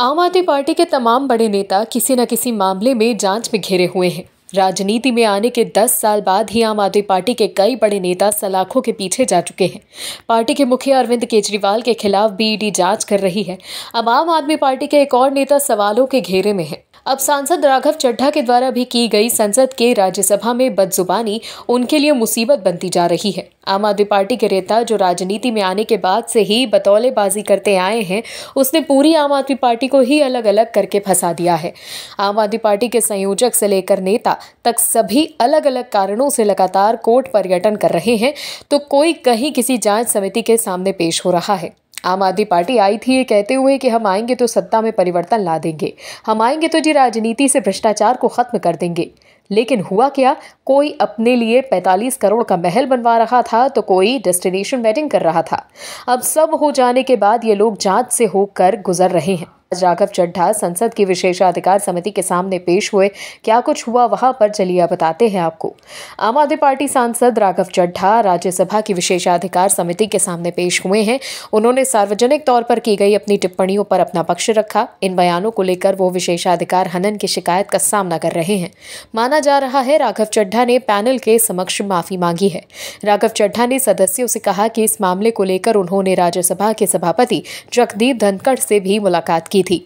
आम आदमी पार्टी के तमाम बड़े नेता किसी न किसी मामले में जांच में घिरे हुए हैं राजनीति में आने के 10 साल बाद ही आम आदमी पार्टी के कई बड़े नेता सलाखों के पीछे जा चुके हैं पार्टी के मुखिया अरविंद केजरीवाल के खिलाफ बीईडी जांच कर रही है अब आम आदमी पार्टी के एक और नेता सवालों के घेरे में हैं अब सांसद राघव चड्ढा के द्वारा भी की गई संसद के राज्यसभा में बदजुबानी उनके लिए मुसीबत बनती जा रही है आम आदमी पार्टी के नेता जो राजनीति में आने के बाद से ही बतौलेबाजी करते आए हैं उसने पूरी आम आदमी पार्टी को ही अलग अलग करके फंसा दिया है आम आदमी पार्टी के संयोजक से लेकर नेता तक सभी अलग अलग कारणों से लगातार कोर्ट पर्यटन कर रहे हैं तो कोई कहीं किसी जांच समिति के सामने पेश हो रहा है आम आदमी पार्टी आई थी ये कहते हुए कि हम आएंगे तो सत्ता में परिवर्तन ला देंगे हम आएंगे तो जी राजनीति से भ्रष्टाचार को खत्म कर देंगे लेकिन हुआ क्या कोई अपने लिए 45 करोड़ का महल बनवा रहा था तो कोई डेस्टिनेशन वेडिंग कर रहा था अब सब हो जाने के बाद ये लोग जांच से होकर गुजर रहे हैं राघव चड्ढा संसद की विशेषाधिकार समिति के सामने पेश हुए क्या कुछ हुआ वहां पर चलिए बताते हैं आपको आम आदमी पार्टी सांसद राघव चड्ढा राज्यसभा की विशेषाधिकार समिति के सामने पेश हुए हैं उन्होंने सार्वजनिक तौर पर की गई अपनी टिप्पणियों पर अपना पक्ष रखा इन बयानों को लेकर वो विशेषाधिकार हनन की शिकायत का सामना कर रहे हैं माना जा रहा है राघव चड्ढा ने पैनल के समक्ष माफी मांगी है राघव चड्ढा ने सदस्यों से कहा कि इस मामले को लेकर उन्होंने राज्यसभा के सभापति जगदीप धनखड़ से भी मुलाकात की की थी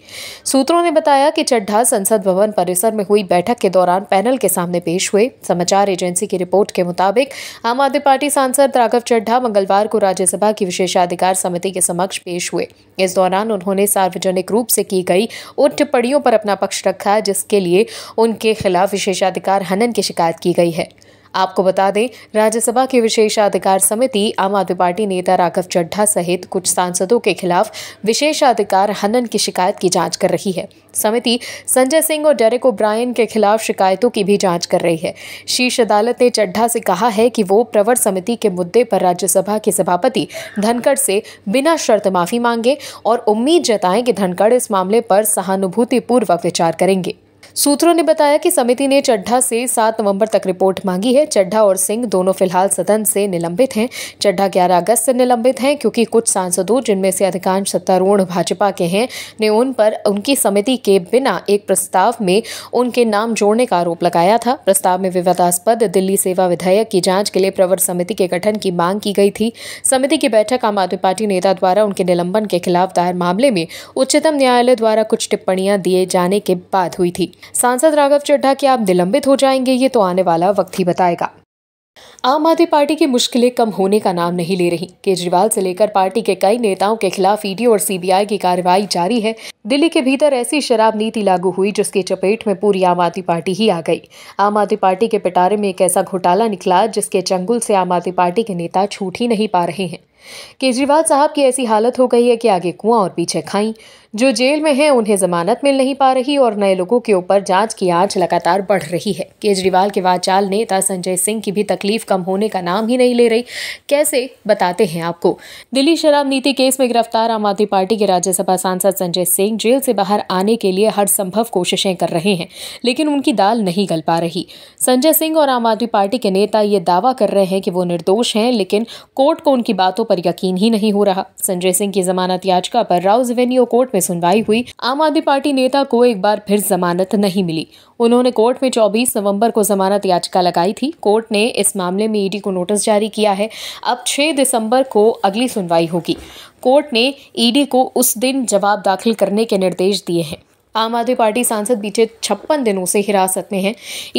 सूत्रों ने बताया कि चड्ढा संसद भवन परिसर में हुई बैठक के दौरान पैनल के सामने पेश हुए समाचार एजेंसी की रिपोर्ट के मुताबिक आम आदमी पार्टी सांसद राघव चड्ढा मंगलवार को राज्यसभा की विशेषाधिकार समिति के समक्ष पेश हुए इस दौरान उन्होंने सार्वजनिक रूप से की गई उन टिप्पणियों पर अपना पक्ष रखा जिसके लिए उनके खिलाफ विशेषाधिकार हनन की शिकायत की गई है आपको बता दें राज्यसभा की विशेषाधिकार समिति आम आदमी पार्टी नेता राघव चड्ढा सहित कुछ सांसदों के खिलाफ विशेषाधिकार हनन की शिकायत की जांच कर रही है समिति संजय सिंह और डेरेक ओब्रायन के खिलाफ शिकायतों की भी जांच कर रही है शीर्ष अदालत ने चड्ढा से कहा है कि वो प्रवर समिति के मुद्दे पर राज्यसभा के सभापति धनखड़ से बिना शर्त माफी मांगे और उम्मीद जताएं कि धनखड़ इस मामले पर सहानुभूतिपूर्वक विचार करेंगे सूत्रों ने बताया कि समिति ने चड्ढा से सात नवंबर तक रिपोर्ट मांगी है चड्ढा और सिंह दोनों फिलहाल सदन से निलंबित हैं चड्ढा ग्यारह अगस्त से निलंबित हैं क्योंकि कुछ सांसदों जिनमें से अधिकांश सत्तारूढ़ भाजपा के हैं ने उन पर उनकी समिति के बिना एक प्रस्ताव में उनके नाम जोड़ने का आरोप लगाया था प्रस्ताव में विवादास्पद दिल्ली सेवा विधेयक की जांच के लिए प्रवर समिति के गठन की मांग की गई थी समिति की बैठक आम आदमी पार्टी नेता द्वारा उनके निलंबन के खिलाफ दायर मामले में उच्चतम न्यायालय द्वारा कुछ टिप्पणियां दिए जाने के बाद हुई थी सांसद राघव चड्ढा के आप निलंबित हो जाएंगे ये तो आने वाला वक्त ही बताएगा आम आदमी पार्टी की मुश्किलें कम होने का नाम नहीं ले रही केजरीवाल से लेकर पार्टी के कई नेताओं के खिलाफ ईडी और सीबीआई की कार्रवाई जारी है दिल्ली के भीतर ऐसी शराब नीति लागू हुई जिसके चपेट में पूरी आम आदमी पार्टी ही आ गई आम आदमी पार्टी के पिटारे में एक ऐसा घोटाला निकला जिसके चंगुल से आम आदमी पार्टी के नेता छूट ही नहीं पा रहे हैं केजरीवाल साहब की ऐसी हालत हो गई है कि आगे कुआं और पीछे खाई जो जेल में हैं उन्हें जमानत मिल नहीं पा रही और नए लोगों के ऊपर जांच की आंच लगातार बढ़ रही है केजरीवाल के वाचाल नेता संजय सिंह की भी तकलीफ कम होने का नाम ही नहीं ले रही कैसे बताते हैं आपको दिल्ली शराब नीति केस में गिरफ्तार आम आदमी पार्टी के राज्यसभा सांसद संजय सिंह जेल से बाहर आने के लिए हर संभव कोशिशें कर रहे हैं लेकिन उनकी दाल नहीं गल पा रही संजय सिंह और आम आदमी पार्टी के नेता ये दावा कर रहे हैं कि वो निर्दोष हैं लेकिन कोर्ट को उनकी बातों पर पर यकीन ही नहीं हो रहा संजय सिंह की जमानत याचिका पर राउ एवेन्यू कोर्ट में सुनवाई हुई आम आदमी पार्टी नेता को एक बार फिर जमानत नहीं मिली उन्होंने कोर्ट में 24 नवंबर को जमानत याचिका लगाई थी कोर्ट ने इस मामले में ईडी को नोटिस जारी किया है अब 6 दिसंबर को अगली सुनवाई होगी कोर्ट ने ईडी को उस दिन जवाब दाखिल करने के निर्देश दिए हैं आम आदमी पार्टी सांसद बीते छप्पन दिनों से हिरासत में हैं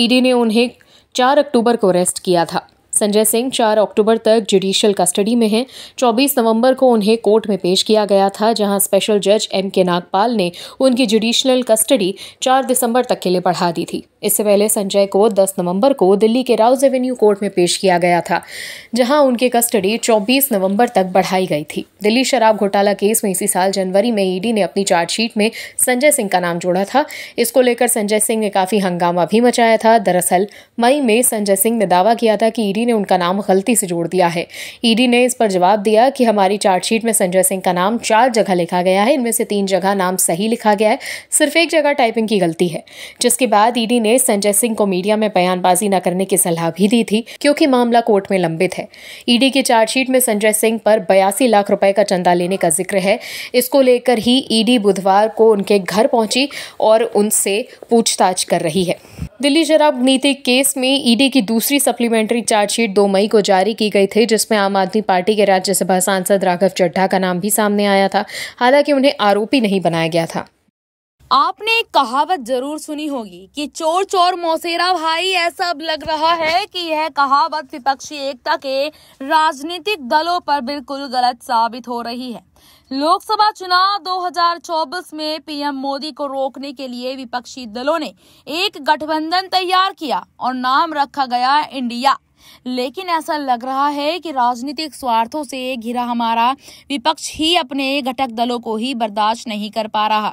ईडी ने उन्हें चार अक्टूबर को अरेस्ट किया था संजय सिंह चार अक्टूबर तक जुडिशियल कस्टडी में हैं 24 नवंबर को उन्हें कोर्ट में पेश किया गया था जहां स्पेशल जज एम के नागपाल ने उनकी जुडिशियल कस्टडी चार दिसंबर तक के लिए बढ़ा दी थी इससे पहले संजय को दस नवंबर को दिल्ली के राउज एवेन्यू कोर्ट में पेश किया गया था जहां उनकी कस्टडी 24 नवंबर तक बढ़ाई गई थी दिल्ली शराब घोटाला केस में इसी साल जनवरी में ईडी e ने अपनी चार्जशीट में संजय सिंह का नाम जोड़ा था इसको लेकर संजय सिंह ने काफी हंगामा भी मचाया था दरअसल मई में संजय सिंह ने दावा किया था कि ईडी e ने उनका नाम गलती से जोड़ दिया है ईडी e ने इस पर जवाब दिया कि हमारी चार्जशीट में संजय सिंह का नाम चार जगह लिखा गया है इनमें से तीन जगह नाम सही लिखा गया है सिर्फ एक जगह टाइपिंग की गलती है जिसके बाद ईडी e ने संजय सिंह को मीडिया में बयानबाजी न करने की सलाह भी दी थी क्योंकि मामला कोर्ट में लंबित है ईडी e की चार्जशीट में संजय सिंह पर बयासी लाख रुपए का चंदा लेने का जिक्र है इसको लेकर ही ईडी बुधवार को उनके घर पहुंची और उनसे पूछताछ कर रही है दिल्ली शराब नीति केस में ईडी की दूसरी सप्लीमेंट्री चार्जशीट दो मई को जारी की गई थी जिसमें आम आदमी पार्टी के राज्यसभा सांसद राघव चड्ढा का नाम भी सामने आया था हालांकि उन्हें आरोपी नहीं बनाया गया था आपने एक कहावत जरूर सुनी होगी कि चोर चोर मोसेरा भाई ऐसा अब लग रहा है कि यह कहावत विपक्षी एकता के राजनीतिक दलों पर बिल्कुल गलत साबित हो रही है लोकसभा चुनाव 2024 में पीएम मोदी को रोकने के लिए विपक्षी दलों ने एक गठबंधन तैयार किया और नाम रखा गया इंडिया लेकिन ऐसा लग रहा है कि राजनीतिक स्वार्थों से घिरा हमारा विपक्ष ही अपने घटक दलों को ही बर्दाश्त नहीं कर पा रहा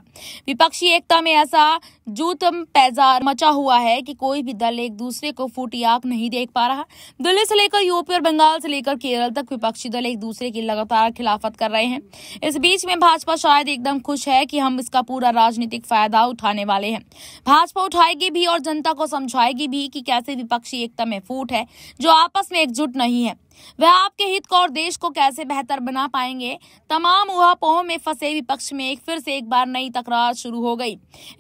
विपक्षी एकता में ऐसा जूतम पैजार मचा हुआ है कि कोई भी दल एक दूसरे को फूटी याक नहीं देख पा रहा दिल्ली से लेकर यूपी और बंगाल से लेकर केरल तक विपक्षी दल एक दूसरे की लगातार खिलाफत कर रहे हैं इस बीच में भाजपा शायद एकदम खुश है कि हम इसका पूरा राजनीतिक फायदा उठाने वाले हैं भाजपा उठाएगी भी और जनता को समझाएगी भी कि कैसे विपक्षी एकता में फूट है जो आपस में एकजुट नहीं है वह आपके हित को और देश को कैसे बेहतर बना पाएंगे तमाम ऊहापोह में फंसे विपक्ष में एक फिर से एक बार नई तकरार शुरू हो गई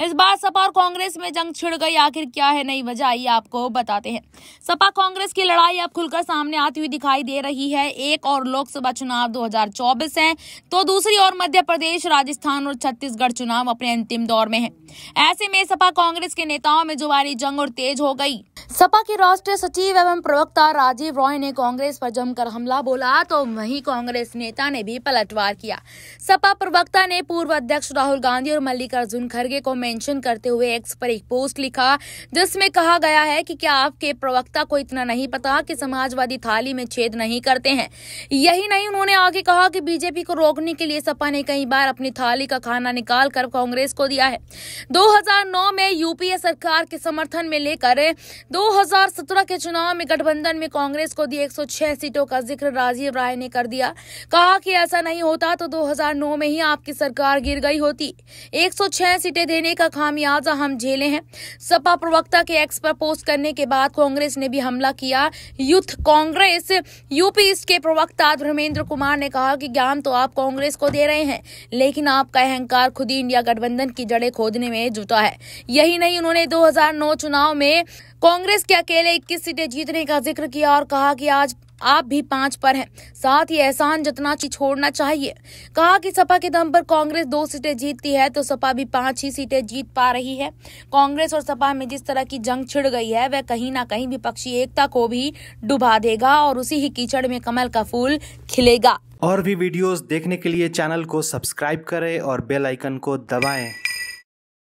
इस बार सपा और कांग्रेस में जंग छिड़ गई आखिर क्या है नई वजह आई आपको बताते हैं सपा कांग्रेस की लड़ाई अब खुलकर सामने आती हुई दिखाई दे रही है एक और लोकसभा चुनाव दो है तो दूसरी और मध्य प्रदेश राजस्थान और छत्तीसगढ़ चुनाव अपने अंतिम दौर में है ऐसे में सपा कांग्रेस के नेताओं में जुबारी जंग और तेज हो गई सपा के राष्ट्रीय सचिव एवं प्रवक्ता राजीव रॉय ने कांग्रेस पर जमकर हमला बोला तो वहीं कांग्रेस नेता ने भी पलटवार किया सपा प्रवक्ता ने पूर्व अध्यक्ष राहुल गांधी और मल्लिकार्जुन खड़गे को मेंशन करते हुए एक्स पर एक पोस्ट लिखा जिसमें कहा गया है कि क्या आपके प्रवक्ता को इतना नहीं पता कि समाजवादी थाली में छेद नहीं करते हैं यही नहीं उन्होंने आगे कहा कि बीजेपी को रोकने के लिए सपा ने कई बार अपनी थाली का खाना निकाल कर कांग्रेस को दिया है दो में यूपीए सरकार के समर्थन में लेकर दो 2017 के चुनाव में गठबंधन में कांग्रेस को दी 106 सीटों का जिक्र राजीव राय ने कर दिया कहा कि ऐसा नहीं होता तो 2009 में ही आपकी सरकार गिर गई होती 106 सीटें देने का खामियाजा हम झेले हैं सपा प्रवक्ता के एक्स पर पोस्ट करने के बाद कांग्रेस ने भी हमला किया यूथ कांग्रेस यूपी के प्रवक्ता धर्मेंद्र कुमार ने कहा कि ज्ञान तो आप कांग्रेस को दे रहे हैं लेकिन आपका अहंकार खुद ही इंडिया गठबंधन की जड़े खोदने में जुटा है यही नहीं उन्होंने दो चुनाव में कांग्रेस कांग्रेस के अकेले 21 सीटें जीतने का जिक्र किया और कहा कि आज आप भी पांच पर हैं साथ ही एहसान ची छोड़ना चाहिए कहा कि सपा के दम पर कांग्रेस दो सीटें जीतती है तो सपा भी पांच ही सीटें जीत पा रही है कांग्रेस और सपा में जिस तरह की जंग छिड़ गई है वह कहीं ना कहीं विपक्षी एकता को भी डुबा देगा और उसी ही कीचड़ में कमल का फूल खिलेगा और भी वीडियोस देखने के लिए चैनल को सब्सक्राइब करें और बेल आइकन को दबाएं